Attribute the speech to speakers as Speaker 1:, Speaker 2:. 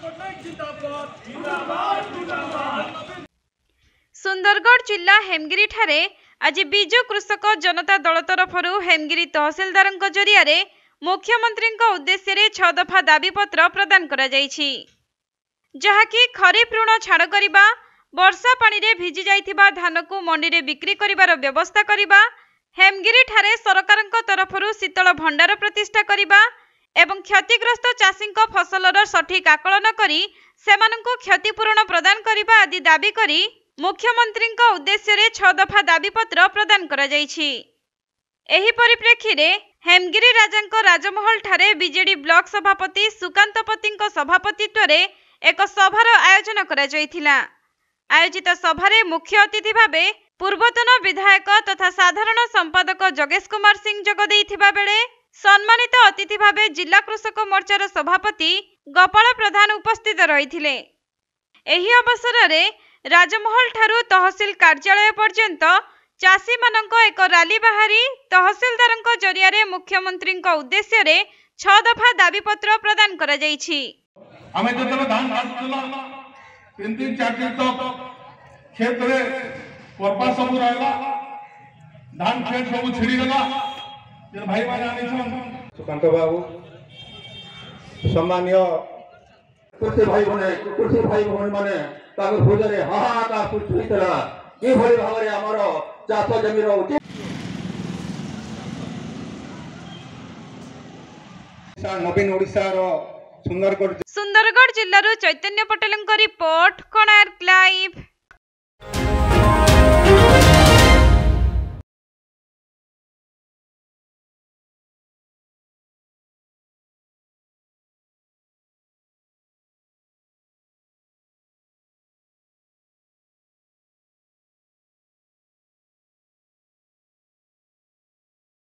Speaker 1: ସୁନ୍ଦରଗଡ଼
Speaker 2: ଜିଲ୍ଲା ହେମଗିରିଠାରେ ଆଜି ବିଜୁ କୃଷକ ଜନତା ଦଳ ତରଫରୁ ହେମଗିରି ତହସିଲଦାରଙ୍କ ଜରିଆରେ ମୁଖ୍ୟମନ୍ତ୍ରୀଙ୍କ ଉଦ୍ଦେଶ୍ୟରେ ଛଅ ଦଫା ଦାବିପତ୍ର ପ୍ରଦାନ କରାଯାଇଛି ଯାହାକି ଖରିଫ ଋଣ ଛାଡ଼ କରିବା ବର୍ଷା ପାଣିରେ ଭିଜିଯାଇଥିବା ଧାନକୁ ମଣ୍ଡିରେ ବିକ୍ରି କରିବାର ବ୍ୟବସ୍ଥା କରିବା ହେମଗିରିଠାରେ ସରକାରଙ୍କ ତରଫରୁ ଶୀତଳ ଭଣ୍ଡାର ପ୍ରତିଷ୍ଠା କରିବା এবং ক্ষতিগ্রস্ত চাষীঙ্ক ফসলর সঠিক আকলন করে সেমানকু ক্ষতিপূরণ প্রদান করিবা আদি দাবি করি মুখ্যমন্ত্রীঙ্ক উদ্দেশ্যে ছ দফা দাবিপত্র প্রদান করা যাইছি ଏହି ପରିପ୍ରେକ୍ଷୀରେ ହେମଗିରି ରାଜାଙ୍କ ରାଜମହଲଠାରେ ବିଜେଡି ବ୍ଲକ ସଭାପତି ସୁକାନ୍ତ ପତିଙ୍କ ସଭାପତିତ୍ୱରେ ଏକ ସଭାର ଆୟୋଜନ କରାଯାଇଥିଲା ଆୟୋଜିତ ସଭାରେ ମୁଖ୍ୟ ଅତିଥି ଭାବେ ପୂର୍ବତନ ବିଧାୟକ ତଥା ସାଧାରଣ ସମ୍ପାଦକ ଯୋଗେଶ କୁମାର ସିଂ ଯୋଗ ଦେଇଥିବା ବେଳେ ସମ୍ମାନିତ ଅତିଥି ଭାବେ ଜିଲ୍ଲା କୃଷକ ମୋର୍ଚ୍ଚାର ସଭାପତି ଗୋପାଳ ପ୍ରଧାନ ଉପସ୍ଥିତ ରହିଥିଲେ ଏହି ଅବସରରେ ରାଜମହଲଠାରୁ ତହସିଲ କାର୍ଯ୍ୟାଳୟ ପର୍ଯ୍ୟନ୍ତ ଚାଷୀମାନଙ୍କ ଏକ ରାଲି ବାହାରି ତହସିଲଦାରଙ୍କ ଜରିଆରେ ମୁଖ୍ୟମନ୍ତ୍ରୀଙ୍କ ଉଦ୍ଦେଶ୍ୟରେ ଛଅ ଦଫା ଦାବିପତ୍ର ପ୍ରଦାନ କରାଯାଇଛି
Speaker 1: ଆମେ ଯେତେବେଳେ ଧାନ ଆସୁଥିଲା ତିନି ତିନି ଚାରି ତ କ୍ଷେତରେ ପର୍ବା ସବୁ ରହିଲା ଧାନ କ୍ଷେତ ସବୁ ଛିଡ଼ିଗଲା ସୁକାନ୍ତ ବାବୁ ସମ୍ମାନୀୟ କୃଷି ଭାଇ ଭଉଣୀ କୃଷି ଭାଇ ଭଉଣୀ ମାନେ ତାଙ୍କ ଭୋଜନରେ ହାହାକାର ସୃଷ୍ଟି ହୋଇଥିଲା କିଭଳି ଭାବରେ ଆମର ଚାଷ ଜମି ରହୁଛି ନବୀନ ଓଡ଼ିଶାର ସୁନ୍ଦରଗଡ଼
Speaker 2: ସୁନ୍ଦରଗଡ଼ ଜିଲ୍ଲାରୁ ଚୈତନ୍ୟ ପଟେଲଙ୍କ ରିପୋର୍ଟ କୋଣାର୍କ ଲାଇଭ୍